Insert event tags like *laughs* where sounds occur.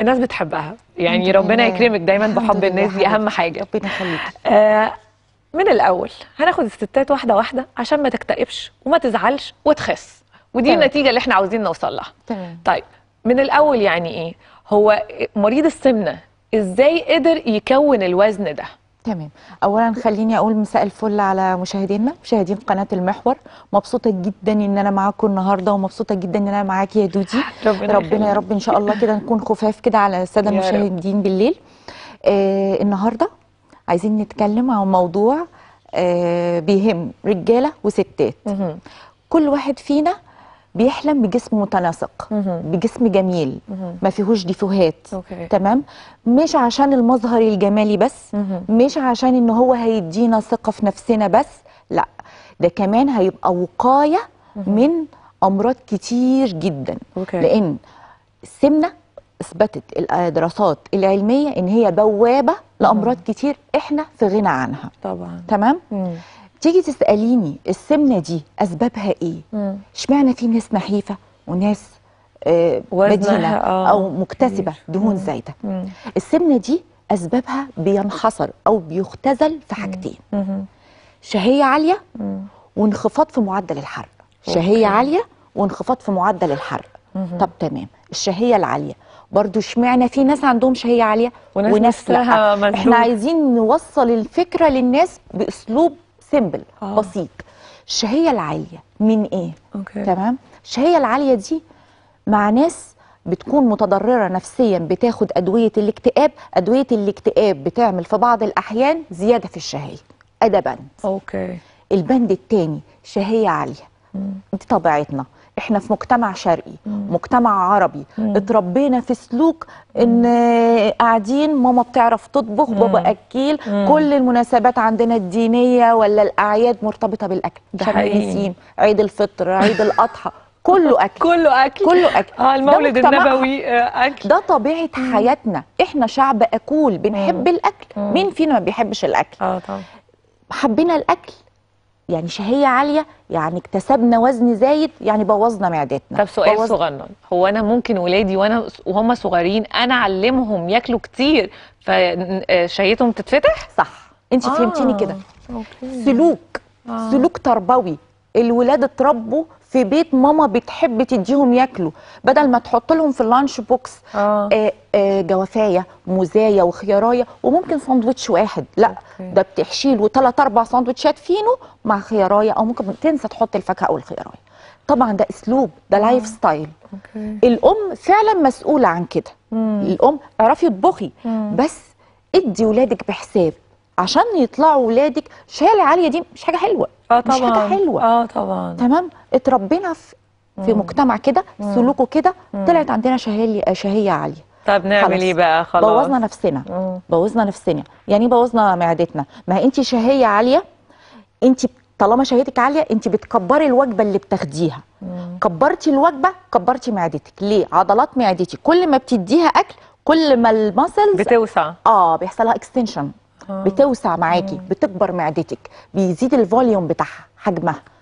الناس بتحبها يعني ربنا يكرمك دايما بحب الناس دي اهم حاجه ربنا يخليك آه، من الاول هناخد الستات واحده واحده عشان ما تكتئبش وما تزعلش وتخس ودي طيب. النتيجه اللي احنا عاوزين نوصل لها طيب. طيب من الاول يعني ايه هو إيه، مريض السمنه ازاي قدر يكون الوزن ده تمام اولا خليني اقول مساء الفل على مشاهدينا مشاهدين قناه المحور مبسوطه جدا ان انا معاكم النهارده ومبسوطه جدا ان انا معاكي يا دودي ربنا, ربنا يا رب ان شاء الله كده نكون خفاف كده على الساده المشاهدين بالليل آه النهارده عايزين نتكلم عن موضوع آه بيهم رجاله وستات كل واحد فينا بيحلم بجسم متناسق بجسم جميل ما فيهوش ديفوهات تمام مش عشان المظهر الجمالي بس مش عشان ان هو هيدينا ثقه في نفسنا بس لا ده كمان هيبقى وقايه من امراض كتير جدا أوكي. لان السمنه اثبتت الدراسات العلميه ان هي بوابه لامراض كتير احنا في غنى عنها طبعا تمام مم. تيجي تساليني السمنه دي اسبابها ايه اشمعنى في ناس نحيفه وناس آه مدينه آه، او مكتسبه دهون زايده السمنه دي اسبابها بينحصر او بيختزل في حاجتين شهيه عاليه وانخفاض في معدل الحرق شهيه عاليه وانخفاض في معدل الحرق طب تمام الشهيه العاليه برضو اشمعنى في ناس عندهم شهيه عاليه وناس, وناس لا احنا عايزين نوصل الفكره للناس باسلوب سيمبل آه. بسيط الشهيه العاليه من ايه أوكي. تمام الشهيه العاليه دي مع ناس بتكون متضررة نفسيا بتاخد أدوية الاكتئاب أدوية الاكتئاب بتعمل في بعض الأحيان زيادة في الشهية ادبا بند أوكي البند الثاني شهية عالية مم. دي طبيعتنا احنا في مجتمع شرقي مم. مجتمع عربي مم. اتربينا في سلوك ان قاعدين ماما بتعرف تطبخ مم. بابا اكيل مم. كل المناسبات عندنا الدينيه ولا الاعياد مرتبطه بالاكل ده حقيقي عيد الفطر عيد الاضحى *laughs* كله اكل كله اكل كله اكل اه المولد النبوي آه، اكل ده طبيعه حياتنا احنا شعب اكول بنحب مم. الاكل مم. مين فينا ما بيحبش الاكل اه طبعا حبينا الاكل يعني شهيه عاليه يعني اكتسبنا وزن زايد يعني بوظنا معدتنا طب سؤال بوظ... صغنن هو انا ممكن ولادي وانا وهم صغيرين انا اعلمهم ياكلوا كتير فشهيتهم آه، تتفتح صح انت آه. فهمتيني كده سلوك آه. سلوك تربوي الولاد اتربوا في بيت ماما بتحب تديهم ياكلوا بدل ما تحط لهم في اللانش بوكس آه. آه،, آه، جوافايه موزايه وخيارايه وممكن ساندوتش واحد لا ده بتحشيله وثلاث اربع ساندوتشات فينو مع خيارايه او ممكن تنسى تحط الفاكهه او الخيارايه طبعا ده اسلوب ده آه. لايف ستايل أوكي. الام فعلا مسؤوله عن كده مم. الام اعرفي اطبخي بس ادي ولادك بحساب عشان يطلعوا ولادك شاله عاليه دي مش حاجه حلوه اه طبعا مش حاجه حلوه اه طبعا تمام اتربينا في في مم. مجتمع كده سلوكه كده طلعت عندنا شهيه شهيه عاليه طب نعمل ايه بقى خلاص بوظنا نفسنا بوظنا نفسنا يعني بوظنا معدتنا ما انت شهيه عاليه انت طالما شهيتك عاليه انت بتكبري الوجبه اللي بتاخديها كبرتي الوجبه كبرتي معدتك ليه عضلات معدتي كل ما بتديها اكل كل ما المسلز بتوسع اه بيحصل لها اكستنشن آه. بتوسع معاكي بتكبر معدتك بيزيد الفوليوم بتاعها حجمها